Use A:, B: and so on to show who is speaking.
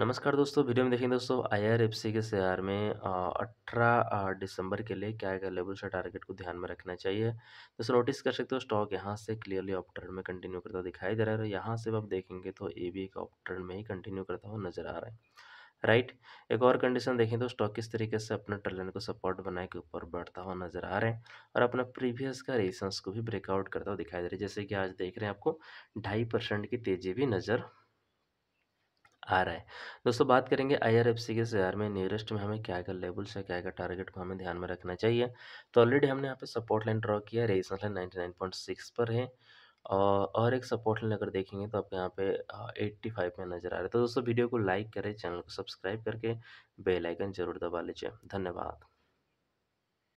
A: नमस्कार दोस्तों वीडियो में देखेंगे दोस्तों आई आर एफ सी के शेयर में अठारह दिसंबर के लिए क्या क्या लेवल्स और टारगेट को ध्यान में रखना चाहिए दोस्तों नोटिस कर सकते हो स्टॉक यहाँ से क्लियरली ऑप में कंटिन्यू करता दिखाई दे रहा है और यहाँ से आप देखेंगे तो ए बी एक ऑप में ही कंटिन्यू करता हुआ नजर आ रहा है राइट right? एक और कंडीशन देखें तो स्टॉक किस तरीके से अपने ट्रेलन को सपोर्ट बनाए के ऊपर बढ़ता हुआ नजर आ रहा है और अपना प्रीवियस का रेसेंस को भी ब्रेकआउट करता हुआ दिखाई दे रहा है जैसे कि आज देख रहे हैं आपको ढाई परसेंट की तेजी भी नज़र आ रहा है दोस्तों बात करेंगे आईआरएफसी के शेयर में नियरेस्ट में हमें क्या क्या लेवल्स है क्या क्या टारगेट को हमें ध्यान में रखना चाहिए तो ऑलरेडी हमने यहाँ पे सपोर्ट लाइन ड्रॉ किया है resistance line ninety nine point six पर है और एक सपोर्ट लाइन अगर देखेंगे तो आपके यहाँ पे एट्टी फाइव में नज़र आ रहा है तो दोस्तों वीडियो को लाइक करें चैनल को सब्सक्राइब करके बेलाइकन जरूर दबा लीजिए धन्यवाद